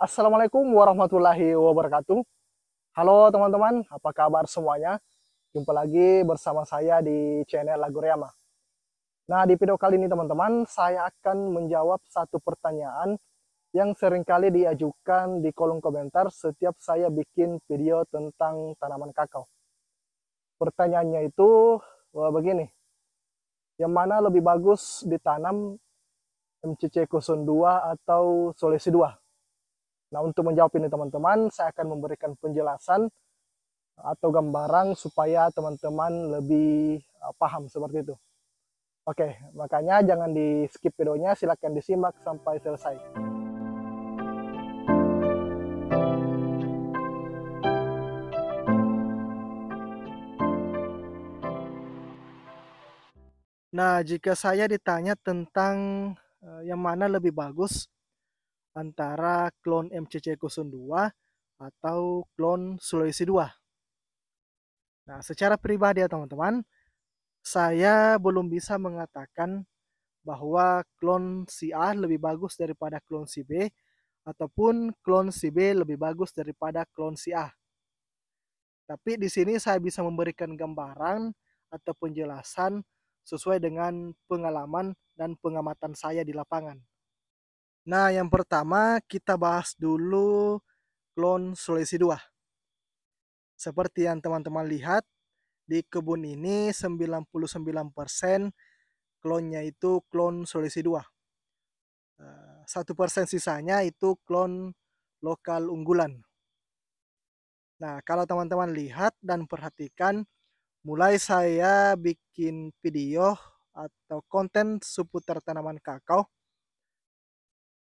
Assalamualaikum warahmatullahi wabarakatuh. Halo teman-teman, apa kabar semuanya? Jumpa lagi bersama saya di channel Lagoriama. Nah, di video kali ini teman-teman, saya akan menjawab satu pertanyaan yang seringkali diajukan di kolom komentar setiap saya bikin video tentang tanaman kakao. Pertanyaannya itu eh, begini, yang mana lebih bagus ditanam MCC 02 atau Solesi 2? Nah, untuk menjawab ini teman-teman, saya akan memberikan penjelasan atau gambaran supaya teman-teman lebih uh, paham seperti itu. Oke, makanya jangan di skip videonya, silahkan disimak sampai selesai. Nah, jika saya ditanya tentang eh, yang mana lebih bagus, antara klon MCC02 atau klon Sulawesi 2. Nah, secara pribadi ya teman-teman, saya belum bisa mengatakan bahwa klon si A lebih bagus daripada klon si B ataupun klon si B lebih bagus daripada klon si A. Tapi di sini saya bisa memberikan gambaran atau penjelasan sesuai dengan pengalaman dan pengamatan saya di lapangan. Nah, yang pertama kita bahas dulu klon Sulawesi 2. Seperti yang teman-teman lihat, di kebun ini 99% klonnya itu klon solusi 2. Satu persen sisanya itu klon lokal unggulan. Nah, kalau teman-teman lihat dan perhatikan, mulai saya bikin video atau konten seputar tanaman kakao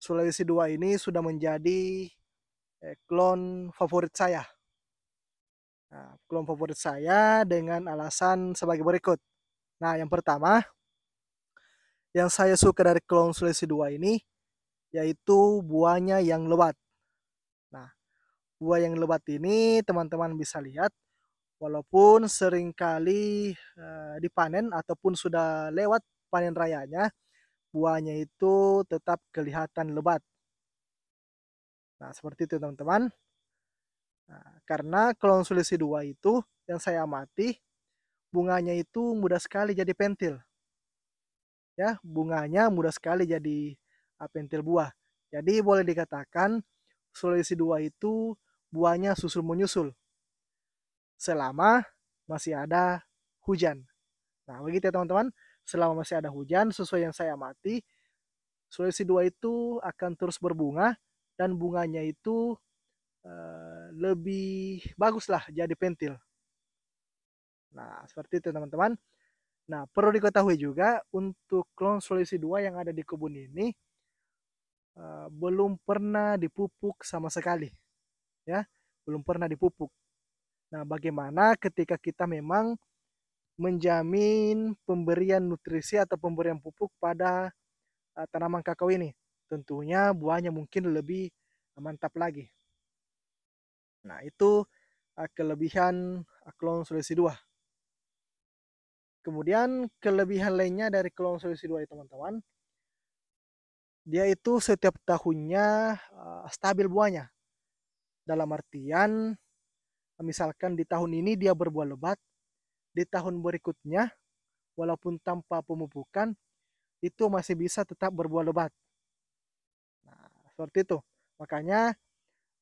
Sulawesi dua ini sudah menjadi eh, klon favorit saya. Nah, klon favorit saya dengan alasan sebagai berikut. Nah, yang pertama, yang saya suka dari klon Sulawesi dua ini, yaitu buahnya yang lebat. Nah, buah yang lebat ini teman-teman bisa lihat, walaupun seringkali eh, dipanen ataupun sudah lewat panen rayanya, buahnya itu tetap kelihatan lebat. Nah, seperti itu teman-teman. Nah, karena klon sulisi 2 itu yang saya amati, bunganya itu mudah sekali jadi pentil. Ya, bunganya mudah sekali jadi ah, pentil buah. Jadi boleh dikatakan solusi dua itu buahnya susul-menyusul. Selama masih ada hujan. Nah, begitu ya teman-teman selama masih ada hujan sesuai yang saya amati Sulawesi dua itu akan terus berbunga dan bunganya itu uh, lebih bagus lah jadi pentil. Nah seperti itu teman-teman. Nah perlu diketahui juga untuk klon Sulawesi dua yang ada di kebun ini uh, belum pernah dipupuk sama sekali, ya belum pernah dipupuk. Nah bagaimana ketika kita memang menjamin pemberian nutrisi atau pemberian pupuk pada eh, tanaman kakao ini. Tentunya buahnya mungkin lebih eh, mantap lagi. Nah, itu eh, kelebihan klon solusi 2. Kemudian kelebihan lainnya dari klon solusi 2 ya teman-teman. Dia itu setiap tahunnya stabil buahnya. Dalam artian misalkan di tahun ini dia berbuah lebat, di tahun berikutnya, walaupun tanpa pemupukan, itu masih bisa tetap berbuah lebat. Nah, seperti itu. Makanya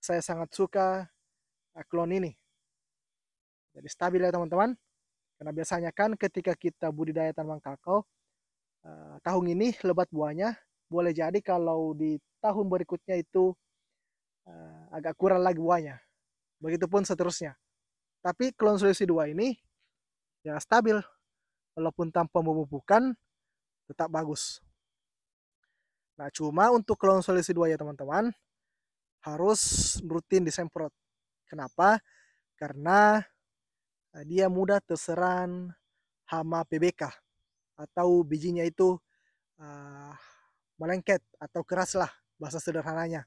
saya sangat suka klon ini. Jadi stabil ya teman-teman. Karena biasanya kan ketika kita budidaya tanaman kakao, eh, tahun ini lebat buahnya boleh jadi kalau di tahun berikutnya itu eh, agak kurang lagi buahnya. Begitupun seterusnya. Tapi klon solusi dua ini ya stabil walaupun tanpa memupukan tetap bagus nah cuma untuk klon solusi 2 ya teman-teman harus rutin disemprot kenapa karena eh, dia mudah terserang hama PBK atau bijinya itu uh, melengket atau keras lah bahasa sederhananya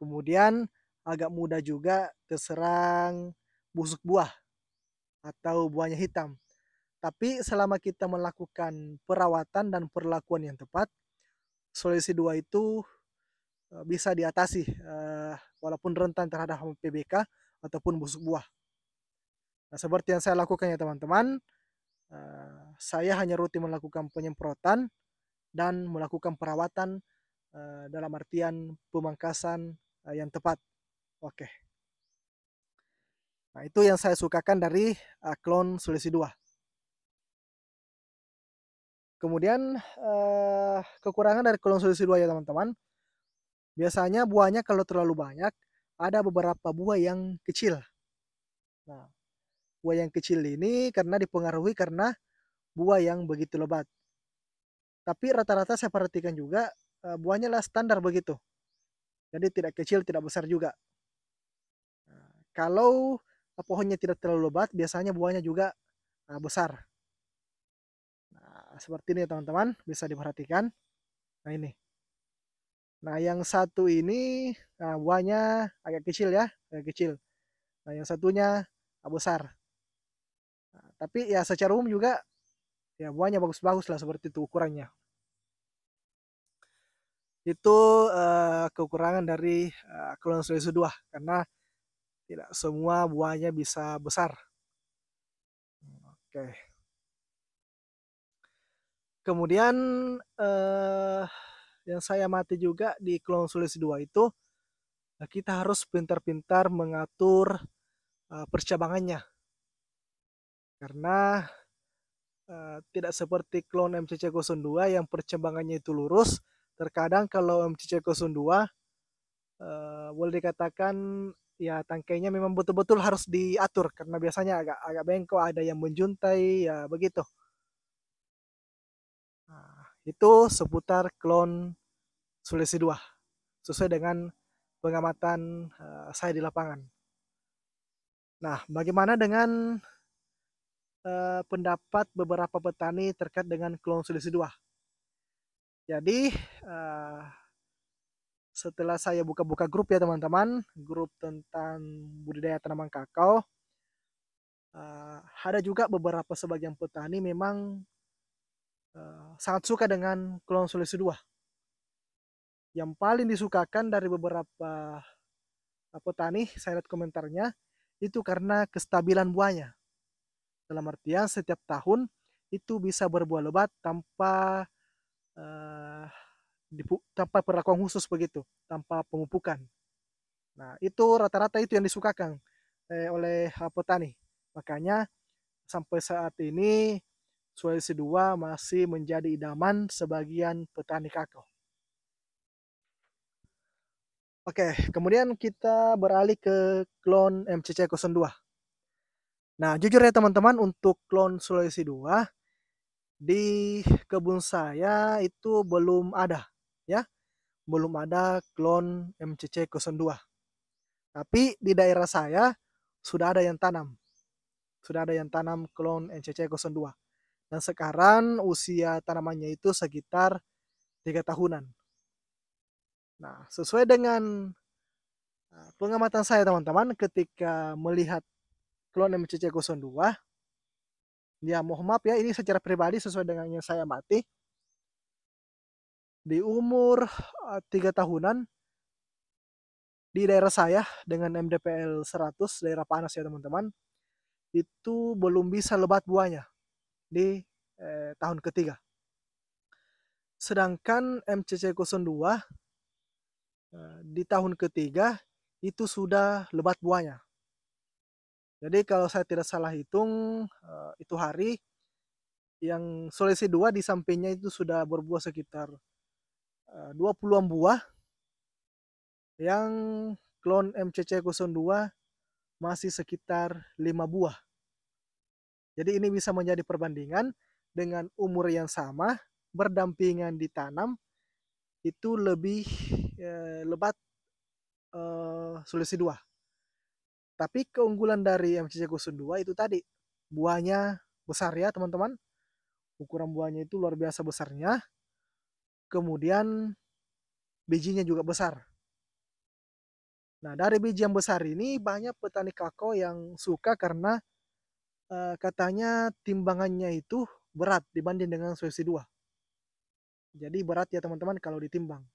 kemudian agak mudah juga terserang busuk buah atau buahnya hitam. Tapi selama kita melakukan perawatan dan perlakuan yang tepat, solusi dua itu eh, bisa diatasi eh, walaupun rentan terhadap PBK ataupun busuk buah. Nah, seperti yang saya lakukan ya teman-teman, eh, saya hanya rutin melakukan penyemprotan dan melakukan perawatan dalam artian pemangkasan yang tepat. Oke. Okay. Nah, itu yang saya sukakan dari uh, eh, klon Sulawesi 2. Kemudian uh, kekurangan dari klon Sulawesi 2 ya teman-teman. Biasanya buahnya kalau terlalu banyak, ada beberapa buah yang kecil. Nah, buah yang kecil ini karena dipengaruhi karena buah yang begitu lebat. Tapi rata-rata saya perhatikan juga eh, buahnya lah standar begitu. Jadi tidak kecil, tidak besar juga. Nah, kalau pohonnya tidak terlalu lebat, biasanya buahnya juga uh, besar. Nah, seperti ini teman-teman, bisa diperhatikan. Nah, ini. Nah, yang satu ini nah, buahnya agak kecil ya, agak kecil. Nah, yang satunya ah, besar. Nah, tapi ya secara umum juga ya buahnya bagus-bagus lah seperti itu ukurannya. Itu uh, kekurangan dari uh, Kulon 2 karena tidak semua buahnya bisa besar. Oke. Kemudian eh, yang saya mati juga di klon Sulawesi 2 itu eh, kita harus pintar-pintar mengatur eh, percabangannya. Karena Uh, tidak seperti klon MCC02 yang percabangannya itu lurus. Terkadang kalau MCC02 uh, eh, boleh dikatakan ya tangkainya memang betul-betul harus diatur karena biasanya agak agak bengkok ada yang menjuntai ya begitu nah, itu seputar klon Sulawesi 2 sesuai dengan pengamatan uh, saya di lapangan nah bagaimana dengan uh, pendapat beberapa petani terkait dengan klon Sulawesi 2 jadi uh, setelah saya buka-buka grup ya teman-teman, grup tentang budidaya tanaman kakao, uh, ada juga beberapa sebagian petani memang uh, sangat suka dengan klon Sulawesi 2. Yang paling disukakan dari beberapa eh, petani, saya lihat komentarnya, itu karena kestabilan buahnya. Dalam artian setiap tahun itu bisa berbuah lebat tanpa uh, tanpa perlakuan khusus begitu, tanpa pemupukan. Nah, itu rata-rata itu yang disukakan eh, oleh eh, petani. Makanya sampai saat ini Sulawesi II masih menjadi idaman sebagian petani kakao. Oke, kemudian kita beralih ke klon MCC 02. Nah, jujur ya teman-teman, untuk klon Sulawesi 2 di kebun saya itu belum ada belum ada klon MCC 02. Tapi di daerah saya sudah ada yang tanam. Sudah ada yang tanam klon MCC 02. Dan sekarang usia tanamannya itu sekitar 3 tahunan. Nah, sesuai dengan eh, pengamatan saya teman-teman ketika melihat klon MCC 02 ya mohon maaf ya ini secara pribadi sesuai dengan yang saya mati di umur eh, tiga tahunan di daerah saya dengan MDPL 100 daerah panas ya teman-teman itu belum bisa lebat buahnya di eh, tahun ketiga. Sedangkan MCC 02 eh, di tahun ketiga itu sudah lebat buahnya. Jadi kalau saya tidak salah hitung eh, itu hari yang solusi dua di sampingnya itu sudah berbuah sekitar 20-an eh, buah yang klon MCC02 masih sekitar 5 buah. Jadi ini bisa menjadi perbandingan dengan umur yang sama berdampingan ditanam itu lebih eh, lebat eh, solusi 2. Tapi keunggulan dari MCC02 itu tadi buahnya besar ya teman-teman. Ukuran buahnya itu luar biasa besarnya kemudian bijinya juga besar. Nah, dari biji yang besar ini banyak petani kakao yang suka karena e, katanya timbangannya itu berat dibanding dengan Sulawesi 2. Jadi berat ya teman-teman kalau ditimbang.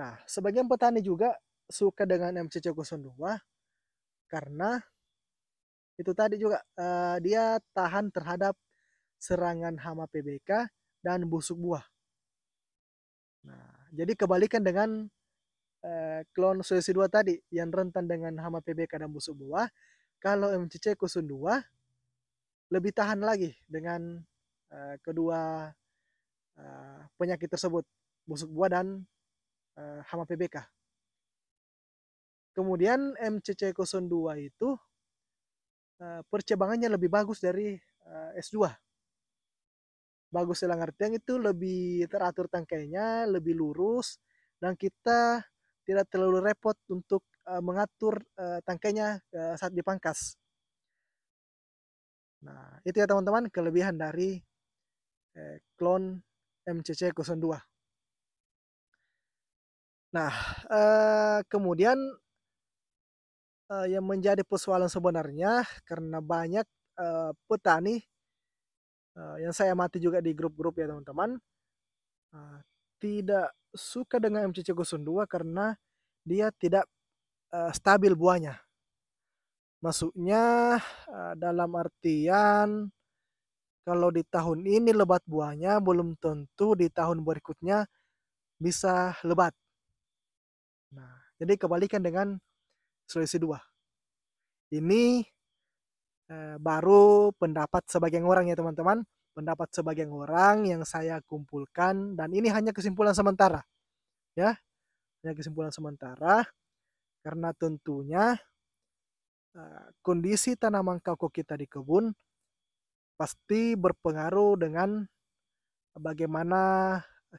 Nah, sebagian petani juga suka dengan MCC 02 karena itu tadi juga e, dia tahan terhadap serangan hama PBK dan busuk buah. Nah, jadi kebalikan dengan eh, klon Sulawesi 2 tadi yang rentan dengan hama PBK dan busuk buah, kalau MCC kusun 2 lebih tahan lagi dengan eh, kedua eh, penyakit tersebut, busuk buah dan eh, hama PBK. Kemudian MCC 2 itu eh, percebangannya lebih bagus dari eh, S2 bagus silang artian itu lebih teratur tangkainya, lebih lurus, dan kita tidak terlalu repot untuk uh, mengatur uh, tangkainya uh, saat dipangkas. Nah, itu ya teman-teman kelebihan dari eh, MCC02. Nah, eh, kemudian eh, yang menjadi persoalan sebenarnya karena banyak eh, petani Eh, yang saya mati juga di grup-grup ya teman-teman uh, tidak suka dengan MCC Gusun 2 karena dia tidak uh, stabil buahnya masuknya uh, dalam artian kalau di tahun ini lebat buahnya belum tentu di tahun berikutnya bisa lebat nah jadi kebalikan dengan solusi dua ini Eh, baru pendapat sebagian orang ya teman-teman pendapat sebagian orang yang saya kumpulkan dan ini hanya kesimpulan sementara ya hanya kesimpulan sementara karena tentunya eh, kondisi tanaman koko kita di kebun pasti berpengaruh dengan bagaimana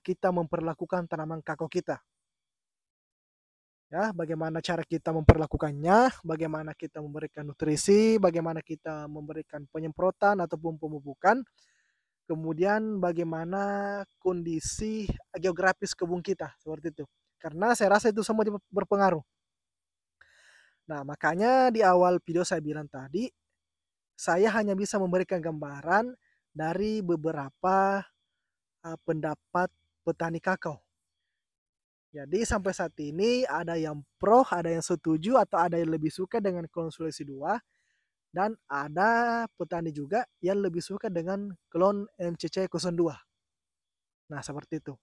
kita memperlakukan tanaman koko kita ya bagaimana cara kita memperlakukannya, bagaimana kita memberikan nutrisi, bagaimana kita memberikan penyemprotan ataupun pemupukan, kemudian bagaimana kondisi geografis kebun kita seperti itu. Karena saya rasa itu semua berpengaruh. Nah, makanya di awal video saya bilang tadi, saya hanya bisa memberikan gambaran dari beberapa eh, pendapat petani kakao jadi sampai saat ini ada yang pro, ada yang setuju atau ada yang lebih suka dengan klon Sulawesi dan ada petani juga yang lebih suka dengan klon MCC 02. Nah, seperti itu.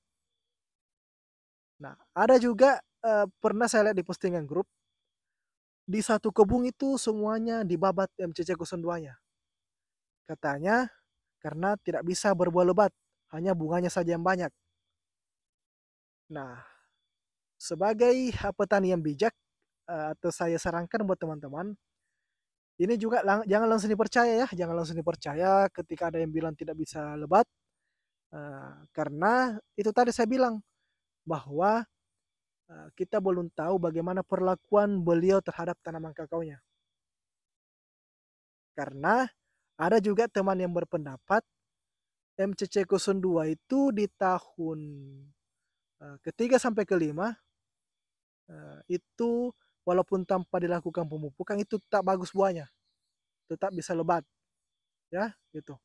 Nah, ada juga eh, pernah saya lihat di postingan grup di satu kebun itu semuanya dibabat MCC 02-nya. Katanya karena tidak bisa berbuah lebat, hanya bunganya saja yang banyak. Nah, sebagai eh, petani yang bijak, eh, atau saya sarankan buat teman-teman, ini juga lang jangan langsung dipercaya ya, jangan langsung dipercaya ketika ada yang bilang tidak bisa lebat, uh, karena itu tadi saya bilang bahwa uh, kita belum tahu bagaimana perlakuan beliau terhadap tanaman nya Karena ada juga teman yang berpendapat MCC 02 itu di tahun uh, ketiga sampai kelima Eh, itu walaupun tanpa dilakukan pemupukan itu tak bagus buahnya. Tetap bisa lebat. Ya, gitu.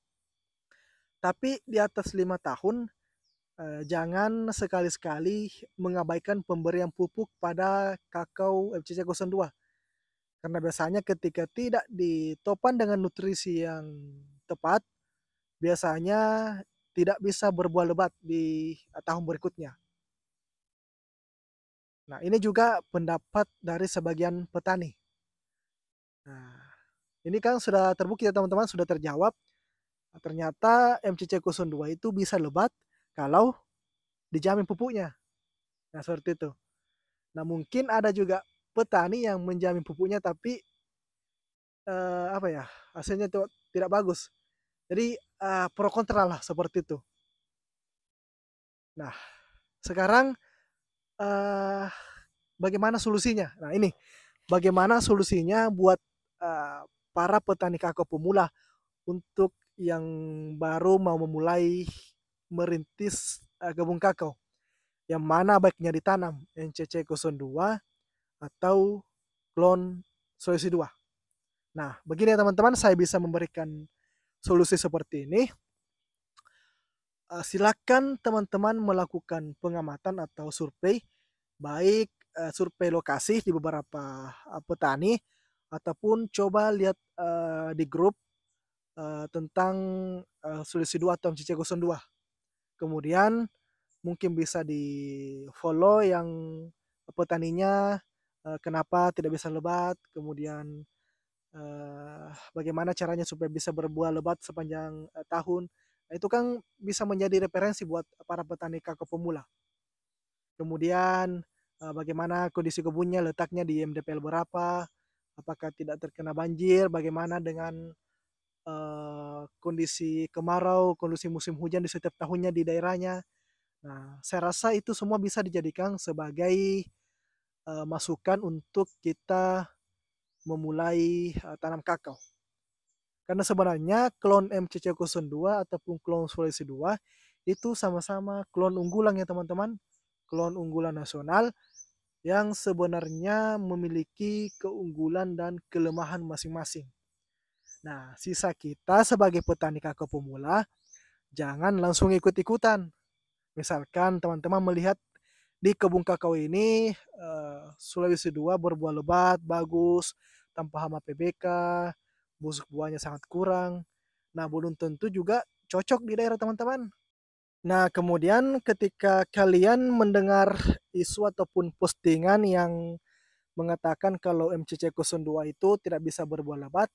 Tapi di atas lima tahun eh, jangan sekali-sekali mengabaikan pemberian pupuk pada kakao FCC 02. Karena biasanya ketika tidak ditopan dengan nutrisi yang tepat, biasanya tidak bisa berbuah lebat di eh, tahun berikutnya. Nah, ini juga pendapat dari sebagian petani. Nah, ini kan sudah terbukti ya teman-teman, sudah terjawab. Ternyata MCC 02 itu bisa lebat kalau dijamin pupuknya. Nah, seperti itu. Nah, mungkin ada juga petani yang menjamin pupuknya tapi eh, apa ya? hasilnya itu tidak bagus. Jadi eh, pro kontra lah seperti itu. Nah, sekarang uh, bagaimana solusinya? Nah ini bagaimana solusinya buat uh, para petani kakao pemula untuk yang baru mau memulai merintis uh, eh, gabung kakao? Yang mana baiknya ditanam? NCC 02 atau klon solusi 2? Nah, begini ya teman-teman, saya bisa memberikan solusi seperti ini. Eh, silakan teman-teman melakukan pengamatan atau survei baik eh, survei lokasi di beberapa eh, petani ataupun coba lihat di grup tentang uh, solusi 2 atau mcc dua Kemudian mungkin bisa di follow yang petaninya kenapa tidak bisa lebat, kemudian bagaimana caranya supaya bisa berbuah lebat sepanjang tahun. Nah, itu kan bisa menjadi referensi buat para petani kakao pemula. Kemudian eh, bagaimana kondisi kebunnya, letaknya di MDPL berapa, apakah tidak terkena banjir, bagaimana dengan uh, kondisi kemarau, kondisi musim hujan di setiap tahunnya di daerahnya. Nah, saya rasa itu semua bisa dijadikan sebagai uh, masukan untuk kita memulai uh, tanam kakao. Karena sebenarnya klon MCC 02 ataupun klon Sulawesi 2 itu sama-sama klon unggulan ya teman-teman. Klon unggulan nasional yang sebenarnya memiliki keunggulan dan kelemahan masing-masing. Nah, sisa kita sebagai petani kakao pemula, jangan langsung ikut-ikutan. Misalkan teman-teman melihat di kebun kakao ini eh, Sulawesi 2 berbuah lebat, bagus, tanpa hama PBK, busuk buahnya sangat kurang. Nah, belum tentu juga cocok di daerah teman-teman. Nah, kemudian ketika kalian mendengar isu ataupun postingan yang mengatakan kalau MCC 02 itu tidak bisa berbuah lebat,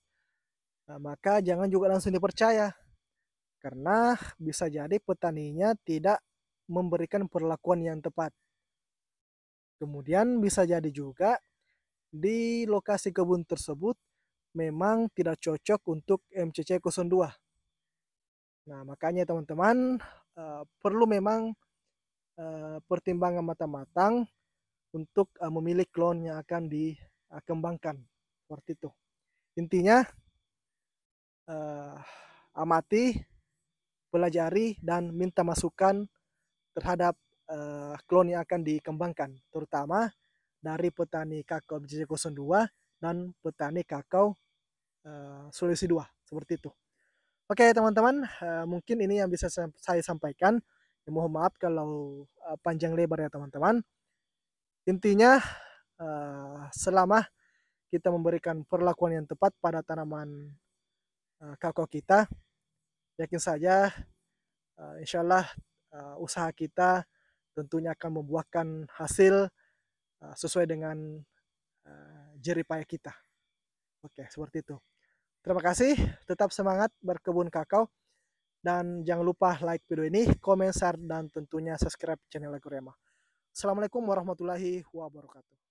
nah, maka jangan juga langsung dipercaya. Karena bisa jadi petaninya tidak memberikan perlakuan yang tepat. Kemudian bisa jadi juga di lokasi kebun tersebut memang tidak cocok untuk MCC 02. Nah, makanya teman-teman uh, perlu memang uh, pertimbangan matang-matang untuk uh, memilih klon yang akan dikembangkan. Seperti itu. Intinya uh, amati, pelajari dan minta masukan terhadap uh, klon yang akan dikembangkan, terutama dari petani kakao MCC 02 dan petani kakao Eh, solusi dua seperti itu. Oke teman-teman, eh, mungkin ini yang bisa saya sampaikan. Ya, mohon maaf kalau eh, panjang lebar ya teman-teman. Intinya selama kita memberikan perlakuan yang tepat pada tanaman uh, kakao kita, yakin saja uh, insya Allah usaha kita tentunya akan membuahkan hasil sesuai dengan uh, jeripaya kita. Oke, seperti itu. Terima kasih, tetap semangat berkebun kakao. Dan jangan lupa like video ini, komen, share, dan tentunya subscribe channel Agorema. Assalamualaikum warahmatullahi wabarakatuh.